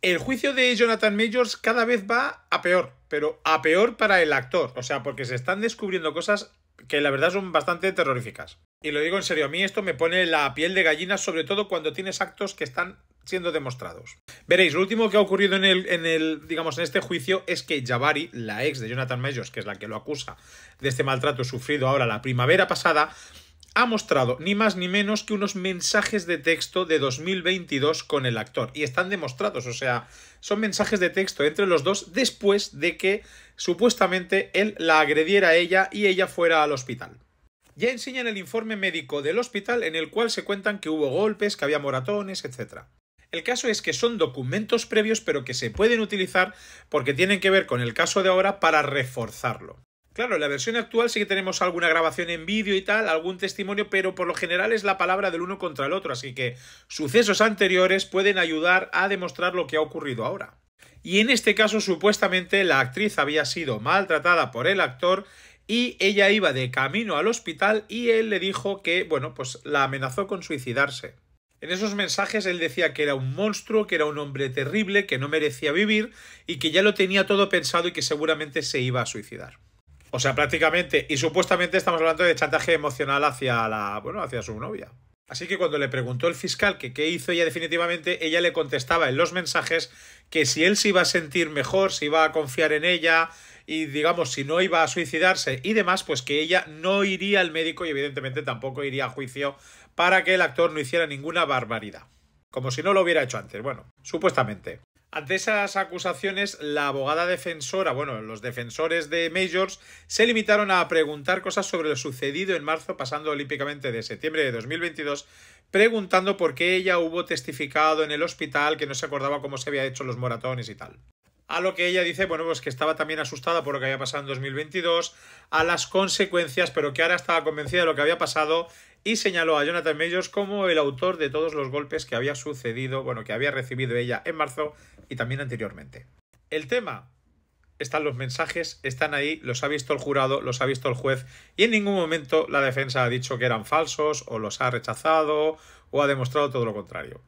El juicio de Jonathan Majors cada vez va a peor, pero a peor para el actor, o sea, porque se están descubriendo cosas que la verdad son bastante terroríficas. Y lo digo en serio, a mí esto me pone la piel de gallina, sobre todo cuando tienes actos que están siendo demostrados. Veréis, lo último que ha ocurrido en el, digamos, en este juicio es que Jabari, la ex de Jonathan Majors, que es la que lo acusa de este maltrato sufrido ahora la primavera pasada, ha mostrado ni más ni menos que unos mensajes de texto de 2022 con el actor. Y están demostrados, o sea, son mensajes de texto entre los dos después de que supuestamente él la agrediera a ella y ella fuera al hospital. Ya enseñan el informe médico del hospital en el cual se cuentan que hubo golpes, que había moratones, etc. El caso es que son documentos previos pero que se pueden utilizar porque tienen que ver con el caso de ahora para reforzarlo. Claro, la versión actual sí que tenemos alguna grabación en vídeo y tal, algún testimonio, pero por lo general es la palabra del uno contra el otro, así que sucesos anteriores pueden ayudar a demostrar lo que ha ocurrido ahora. Y en este caso supuestamente la actriz había sido maltratada por el actor y ella iba de camino al hospital y él le dijo que, bueno, pues la amenazó con suicidarse. En esos mensajes él decía que era un monstruo, que era un hombre terrible, que no merecía vivir y que ya lo tenía todo pensado y que seguramente se iba a suicidar. O sea, prácticamente. Y supuestamente estamos hablando de chantaje emocional hacia la. Bueno, hacia su novia. Así que cuando le preguntó el fiscal que qué hizo ella definitivamente, ella le contestaba en los mensajes que si él se iba a sentir mejor, si iba a confiar en ella y digamos si no iba a suicidarse y demás, pues que ella no iría al médico y evidentemente tampoco iría a juicio para que el actor no hiciera ninguna barbaridad. Como si no lo hubiera hecho antes, bueno, supuestamente. Ante esas acusaciones, la abogada defensora, bueno, los defensores de Majors, se limitaron a preguntar cosas sobre lo sucedido en marzo, pasando olímpicamente de septiembre de 2022, preguntando por qué ella hubo testificado en el hospital que no se acordaba cómo se había hecho los moratones y tal. A lo que ella dice, bueno, pues que estaba también asustada por lo que había pasado en 2022, a las consecuencias, pero que ahora estaba convencida de lo que había pasado y señaló a Jonathan meyers como el autor de todos los golpes que había sucedido, bueno, que había recibido ella en marzo y también anteriormente. El tema están los mensajes, están ahí, los ha visto el jurado, los ha visto el juez y en ningún momento la defensa ha dicho que eran falsos o los ha rechazado o ha demostrado todo lo contrario.